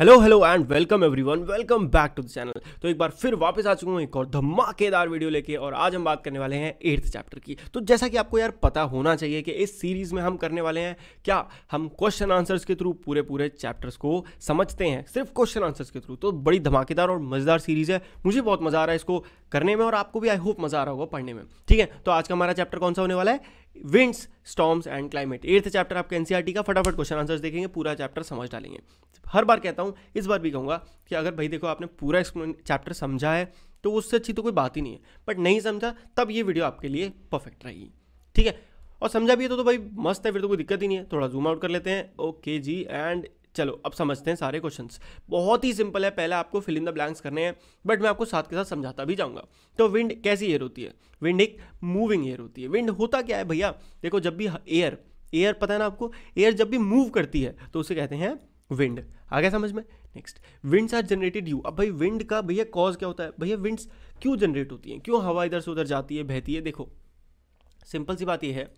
hello hello and welcome everyone welcome back to the channel तो एक बार फिर वापस आ चुका हूँ एक और धमाकेदार वीडियो लेके और आज हम बात करने वाले हैं एट्थ चैप्टर की तो जैसा कि आपको यार पता होना चाहिए कि इस सीरीज़ में हम करने वाले हैं क्या हम क्वेश्चन आंसर्स के थ्रू पूरे पूरे चैप्टर्स को समझते हैं सिर्फ क्वेश्चन आंसर्स के थ्रू तो बड़ी धमाकेदार और मज़ेदार सीरीज़ है मुझे बहुत मज़ा आ रहा है इसको करने में और आपको भी आई होप मज़ा आ रहा होगा पढ़ने में ठीक है तो आज का हमारा चैप्टर कौन सा होने वाला है winds storms and climate earth chapter आपके एनसीआर e का फटाफट क्वेश्चन आंसर्स देखेंगे पूरा चैप्टर समझ डालेंगे हर बार कहता हूँ इस बार भी कहूँगा कि अगर भाई देखो आपने पूरा चैप्टर समझा है तो उससे अच्छी तो कोई बात ही नहीं है बट नहीं समझा तब ये वीडियो आपके लिए परफेक्ट रहेगी ठीक है और समझा भी है तो, तो भाई मस्त है फिर तो कोई दिक्कत ही नहीं है थोड़ा जूम आउट कर लेते हैं ओके जी एंड चलो अब समझते हैं सारे क्वेश्चन बहुत ही सिंपल है पहले आपको फिल इन द ब्लैंक्स करने हैं बट मैं आपको साथ के साथ समझाता भी जाऊँगा तो विंड कैसी एयर होती है विंड एक मूविंग एयर होती है विंड होता क्या है भैया देखो जब भी एयर एयर पता है ना आपको एयर जब भी मूव करती है तो उसे कहते हैं विंड आ गया समझ में next winds are generated you अब भाई विंड का भैया कॉज क्या होता है भैया विंड्स क्यों जनरेट होती हैं क्यों हवा इधर से उधर जाती है बहती है देखो सिंपल सी बात यह है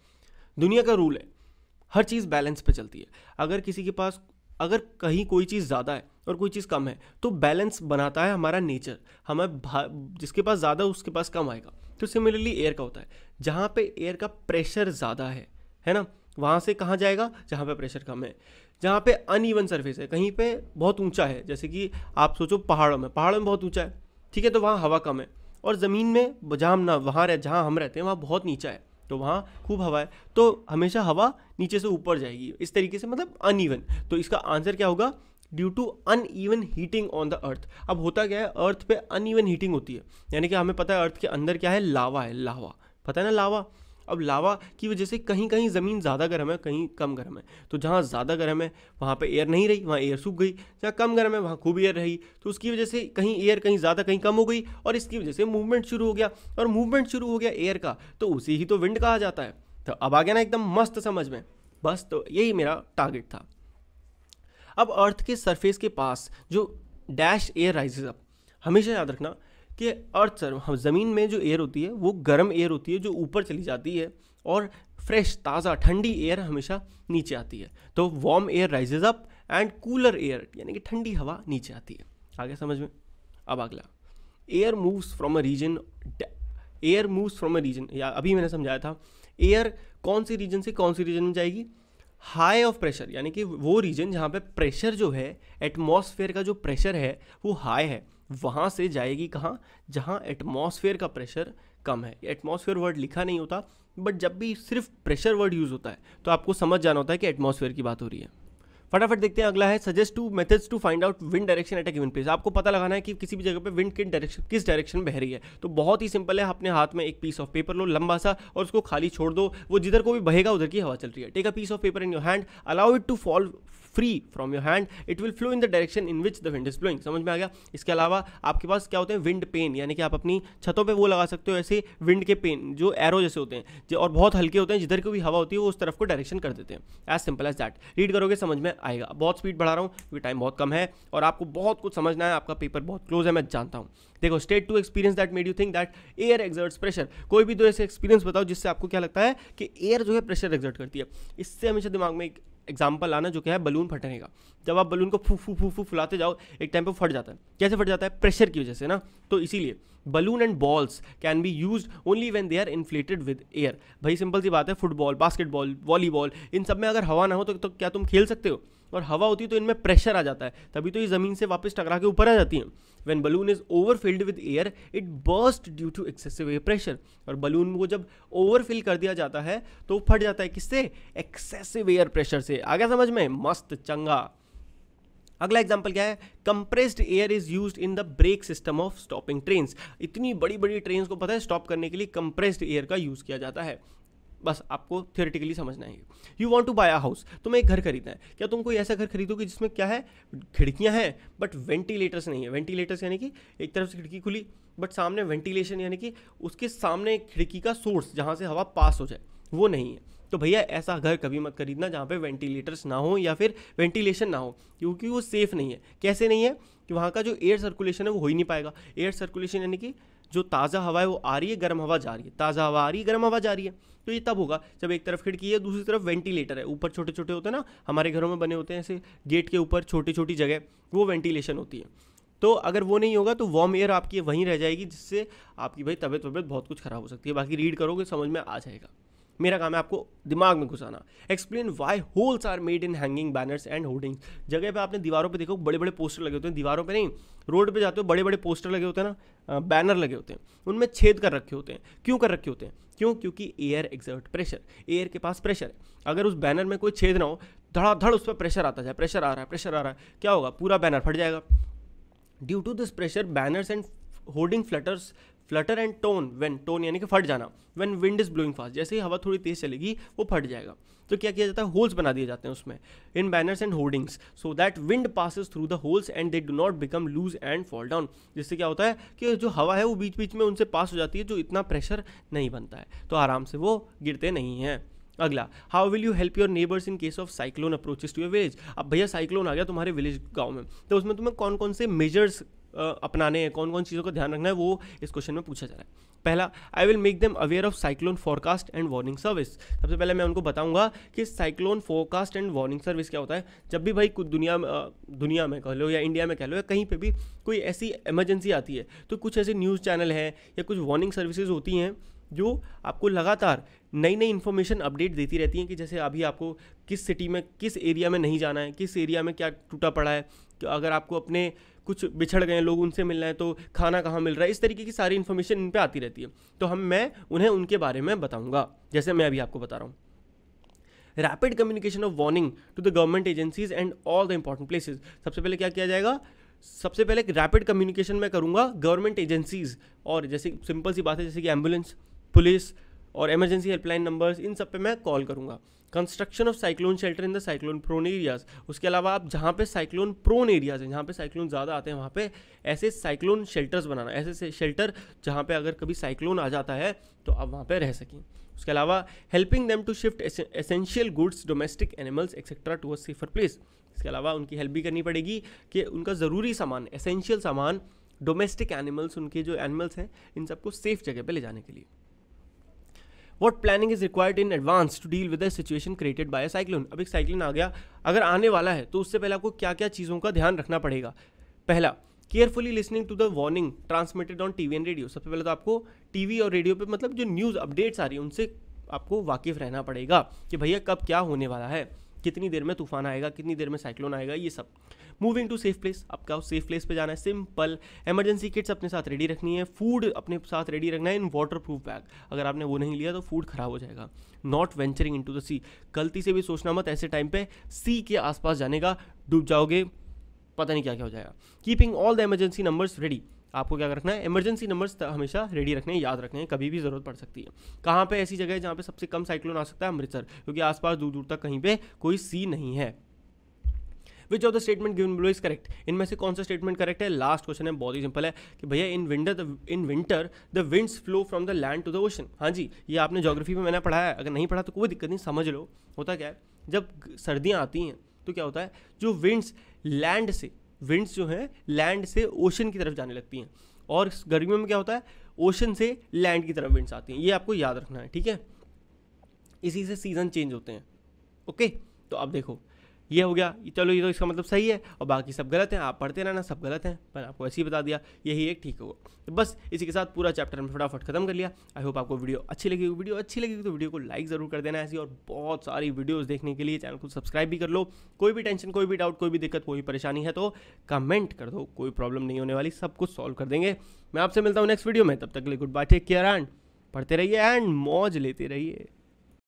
दुनिया का रूल है हर चीज़ बैलेंस पे चलती है अगर किसी के पास अगर कहीं कोई चीज़ ज़्यादा है और कोई चीज़ कम है तो बैलेंस बनाता है हमारा नेचर हमें जिसके पास ज़्यादा उसके पास कम आएगा तो सिमिलरली एयर का होता है जहाँ पे एयर का प्रेशर ज़्यादा है है ना वहाँ से कहाँ जाएगा जहाँ पे प्रेशर कम है जहाँ पे अनइवन सरफेस है कहीं पे बहुत ऊंचा है जैसे कि आप सोचो पहाड़ों में पहाड़ों में बहुत ऊंचा है ठीक है तो वहाँ हवा कम है और ज़मीन में जहाँ हम ना वहाँ रह जहाँ हम रहते हैं वहाँ बहुत नीचा है तो वहाँ खूब हवा है तो हमेशा हवा नीचे से ऊपर जाएगी इस तरीके से मतलब अनईवन तो इसका आंसर क्या होगा due to uneven heating on the earth अब होता क्या है अर्थ पे अन ईवन हीटिंग होती है यानी कि हमें पता है अर्थ के अंदर क्या है लावा है लावा पता है ना लावा अब लावा की वजह से कहीं कहीं ज़मीन ज़्यादा गर्म है कहीं कम गर्म है तो जहाँ ज़्यादा गर्म है वहाँ पे एयर नहीं रही वहाँ एयर सूख गई जहाँ कम गर्म है वहाँ खूब एयर रही तो उसकी वजह से कहीं एयर कहीं ज़्यादा कहीं कम हो गई और इसकी वजह से मूवमेंट शुरू हो गया और मूवमेंट शुरू हो गया एयर का तो उसी ही तो विंड कहा जाता है तो अब आ गया ना एकदम मस्त समझ में बस तो यही मेरा टारगेट था अब अर्थ के सरफेस के पास जो डैश एयर राइजेज अप हमेशा याद रखना कि अर्थ सर हम ज़मीन में जो एयर होती है वो गर्म एयर होती है जो ऊपर चली जाती है और फ्रेश ताज़ा ठंडी एयर हमेशा नीचे आती है तो warm air rises up and cooler air यानी कि ठंडी हवा नीचे आती है आगे समझ में अब अगला air moves from a region air moves from a region या अभी मैंने समझाया था एयर कौन सी रीजन से कौन सी रीजन में जाएगी हाई ऑफ प्रेशर यानी कि वो रीजन जहाँ पे प्रेशर जो है एटमॉस्फेयर का जो प्रेशर है वो हाई है वहाँ से जाएगी कहाँ जहाँ एटमॉस्फेयर का प्रेशर कम है एटमॉस्फेयर वर्ड लिखा नहीं होता बट जब भी सिर्फ प्रेशर वर्ड यूज़ होता है तो आपको समझ जाना होता है कि एटमॉस्फेयर की बात हो रही है फटाफट देखते हैं अगला है suggest two methods to find out wind direction at a given place आपको पता लगाना है कि किसी भी जगह पे विंड किन डायरेक्शन किस डायरेक्शन बह रही है तो बहुत ही सिंपल है अपने हाथ में एक पीस ऑफ पेपर लो लंबा सा और उसको खाली छोड़ दो वो जिधर को भी बहेगा उधर की हवा चल रही है take a piece of paper in your hand allow it to fall free from your hand it will flow in the direction in which the wind is blowing समझ में आ गया इसके अलावा आपके पास क्या होते हैं विंड पेन यानी कि आप अपनी छतों पर वो लगा सकते हो ऐसे विंड के पेन जो एरो जैसे होते हैं जो और बहुत हल्के होते हैं जिधर की भी हवा होती है वो उस तरफ को डायरेक्शन कर देते हैं as simple as that read करोगे समझ में आएगा बहुत स्पीड बढ़ा रहा हूँ क्योंकि टाइम बहुत कम है और आपको बहुत कुछ समझना है आपका पेपर बहुत क्लोज है मैं जानता हूँ देखो state two experience that made you think that air exerts pressure कोई भी दो ऐसे एक्सपीरियंस बताओ जिससे आपको क्या लगता है कि एयर जो है प्रेशर एक्सर्ट करती है इससे हमेशा दिमाग में एक एग्जाम्पल आना जो क्या है बलून फटने का जब आप बलून को फू फू फू फू फुलाते जाओ एक टाइम पर फट जाता है कैसे फट जाता है प्रेशर की वजह से ना तो इसीलिए balloon and balls can be use only when they are inflated with air भाई सिंपल सी बात है फुटबॉल बास्केटबॉल वॉलीबॉल इन सब में अगर हवा ना हो तो, तो क्या तुम खेल सकते हो और हवा होती है तो इनमें प्रेशर आ जाता है तभी तो ये ज़मीन से वापस टकरा के ऊपर आ जाती हैं when balloon is overfilled with air it burst due to excessive air pressure और बलून को जब ओवरफिल कर दिया जाता है तो फट जाता है किससे एक्सेसिव एयर प्रेशर से आ गया समझ में मस्त चंगा अगला एग्जाम्पल क्या है compressed air is use in the brake system of stopping train इतनी बड़ी बड़ी ट्रेन को पता है स्टॉप करने के लिए कंप्रेस्ड एयर का यूज किया जाता है बस आपको थियोरेटिकली समझना है you want to buy a house तुम्हें एक घर खरीदना है क्या तुम कोई ऐसा घर खरीदोगे जिसमें क्या है खिड़कियाँ हैं बट वेंटिलेटर्स नहीं है वेंटिलेटर्स यानी कि एक तरफ से खिड़की खुली बट सामने वेंटिलेशन यानी कि उसके सामने खिड़की का सोर्स जहाँ से हवा पास हो जाए वो नहीं है तो भैया ऐसा घर कभी मत खरीदना जहाँ पे वेंटिलेटर्स ना हो या फिर वेंटिलेशन ना हो क्योंकि वो सेफ़ नहीं है कैसे नहीं है कि वहाँ का जो एयर सर्कुलेशन है वो हो ही नहीं पाएगा एयर सर्कुलेशन यानी कि जो ताज़ा हवा है वो आ रही है गर्म हवा जा रही है ताज़ा हवा आ रही है गर्म हवा जा रही है तो ये तब होगा जब एक तरफ खिड़की है दूसरी तरफ वेंटिलेटर है ऊपर छोटे छोटे होते हैं ना हमारे घरों में बने होते हैं ऐसे गेट के ऊपर छोटी छोटी जगह वो वेंटिलेशन होती है तो अगर वो नहीं होगा तो वार्म एयर आपकी वहीं रह जाएगी जिससे आपकी भाई तबीयत वबीयत बहुत कुछ ख़राब हो सकती है बाकी रीड करोगे समझ में आ जाएगा मेरा काम है आपको दिमाग में घुसाना explain why holes are made in hanging banners and hoardings जगह पे आपने दीवारों पे देखो बड़े बड़े पोस्टर लगे होते हैं दीवारों पे नहीं रोड पे जाते हो बड़े बड़े पोस्टर लगे होते हैं ना बैनर लगे होते हैं उनमें छेद कर रखे होते हैं क्यों कर रखे होते हैं क्यों क्योंकि एयर एग्जर्ट प्रेशर एयर के पास प्रेशर है अगर उस बैनर में कोई छेद ना हो धड़ाधड़ उस पर प्रेशर आता जाए प्रेशर आ रहा है प्रेशर आ रहा है क्या होगा पूरा बैनर फट जाएगा due to this pressure banners and hoarding flutters flutter and torn when torn यानी कि फट जाना when wind is blowing fast जैसे ही हवा थोड़ी तेज चलेगी वो फट जाएगा तो क्या किया जाता है होल्स बना दिए जाते हैं उसमें इन banners and hoardings so that wind passes through the holes and they do not become loose and fall down जिससे क्या होता है कि जो हवा है वो बीच बीच में उनसे पास हो जाती है जो इतना प्रेशर नहीं बनता है तो आराम से वो गिरते नहीं हैं अगला how will you help your neighbours in case of cyclone approaches to your village अब भैया साइक्लोन आ गया तुम्हारे विलेज गांव में तो उसमें तुम्हें कौन कौन से मेजर्स अपनाने हैं कौन कौन चीज़ों का ध्यान रखना है वो इस क्वेश्चन में पूछा जा रहा है पहला I will make them aware of cyclone forecast and warning service सबसे पहले मैं उनको बताऊंगा कि cyclone forecast and warning service क्या होता है जब भी भाई कुछ दुनिया में दुनिया में कह लो या इंडिया में कह लो या कहीं पे भी कोई ऐसी इमरजेंसी आती है तो कुछ ऐसे न्यूज़ चैनल हैं या कुछ वार्निंग सर्विसेज होती हैं जो आपको लगातार नई नई इन्फॉर्मेशन अपडेट देती रहती हैं कि जैसे अभी आपको किस सिटी में किस एरिया में नहीं जाना है किस एरिया में क्या टूटा पड़ा है अगर आपको अपने कुछ बिछड़ गए लोग उनसे मिलना है तो खाना कहाँ मिल रहा है इस तरीके की सारी इन्फॉर्मेशन इन पर आती रहती है तो हम मैं उन्हें उनके बारे में बताऊँगा जैसे मैं अभी आपको बता रहा हूँ rapid communication of warning to the government agencies and all the important places सबसे पहले क्या किया जाएगा सबसे पहले रैपिड कम्युनिकेशन मैं करूँगा गवर्नमेंट एजेंसीज और जैसे सिंपल सी बात है जैसे कि एम्बुलेंस पुलिस और इमरजेंसी हेल्पलाइन नंबर्स इन सब पे मैं कॉल करूँगा construction of cyclone shelter in the cyclone prone areas उसके अलावा आप जहाँ पे साइक्लोन प्रोन एरियाज हैं जहाँ पे साइक्लोन ज़्यादा आते हैं वहाँ पे ऐसे साइक्लोन शेल्टर्स बनाना ऐसे शेल्टर जहाँ पे अगर कभी साइक्लोन आ जाता है तो आप वहाँ पे रह सकें उसके अलावा helping them to shift essential goods domestic animals etcetera to a safer place इसके अलावा उनकी हेल्प भी करनी पड़ेगी कि उनका ज़रूरी सामान एसेंशियल सामान डोमेस्टिक एनिमल्स उनके जो एनिमल्स हैं इन सबको सेफ जगह पर ले जाने के लिए what planning is required in advance to deal with the situation created by cyclone अब एक साइक्लोन आ गया अगर आने वाला है तो उससे पहले आपको क्या क्या चीज़ों का ध्यान रखना पड़ेगा पहला carefully listening to the warning transmitted on T V and radio सबसे पहले तो आपको टी वी और रेडियो पर मतलब जो न्यूज़ अपडेट्स आ रही है उनसे आपको वाकिफ रहना पड़ेगा कि भैया कब क्या होने वाला है कितनी देर में तूफान आएगा कितनी देर में साइक्लोन आएगा ये सब मूविंग टू सेफ प्लेस आपका सेफ प्लेस पे जाना है सिंपल एमरजेंसी किट्स अपने साथ रेडी रखनी है फूड अपने साथ रेडी रखना है इन वाटर प्रूफ बैग अगर आपने वो नहीं लिया तो फूड खराब हो जाएगा not venturing into the sea गलती से भी सोचना मत ऐसे टाइम पे सी के आसपास जाने का डूब जाओगे पता नहीं क्या क्या हो जाएगा keeping all the emergency numbers ready आपको क्या रखना है इमरजेंसी नंबर्स हमेशा रेडी रखने याद रखने कभी भी ज़रूरत पड़ सकती है कहाँ पर ऐसी जगह है जहाँ पर सबसे कम साइक्लोन आ सकता है अमृतसर क्योंकि आसपास दूर दूर तक कहीं पर कोई सी नहीं है which of the statement given below is correct इनमें से कौन सा स्टेटमेंट करेक्ट है लास्ट क्वेश्चन है बहुत ही सिंपल है कि भैया in winter in winter the winds flow from the land to the ocean हाँ जी ये आपने जोग्राफी में मैंने पढ़ाया अगर नहीं पढ़ा तो कोई दिक्कत नहीं समझ लो होता क्या है जब सर्दियाँ आती हैं तो क्या होता है जो विंड्स लैंड से विंड्स जो हैं लैंड से ओशन की तरफ जाने लगती हैं और गर्मियों में क्या होता है ओशन से लैंड की तरफ विंड्स आती हैं ये आपको याद रखना है ठीक है इसी से सीज़न चेंज होते हैं ओके तो अब देखो ये हो गया चलो ये तो इसका मतलब सही है और बाकी सब गलत हैं आप पढ़ते रहना सब गलत हैं पर आपको ऐसे ही बता दिया यही एक ठीक होगा तो बस इसी के साथ पूरा चैप्टर में फटाफट खत्म कर लिया आई होप आपको वीडियो अच्छी लगेगी वीडियो अच्छी लगेगी तो वीडियो को लाइक ज़रूर कर देना ऐसी और बहुत सारी वीडियोज़ देखने के लिए चैनल को सब्सक्राइब भी कर लो कोई भी टेंशन कोई भी डाउट कोई भी दिक्कत कोई परेशानी है तो कमेंट कर दो कोई प्रॉब्लम नहीं होने वाली सब कुछ सॉल्व कर देंगे मैं आपसे मिलता हूँ नेक्स्ट वीडियो में तब तक के लिए good bye take care and पढ़ते रहिए एंड मौज लेते रहिए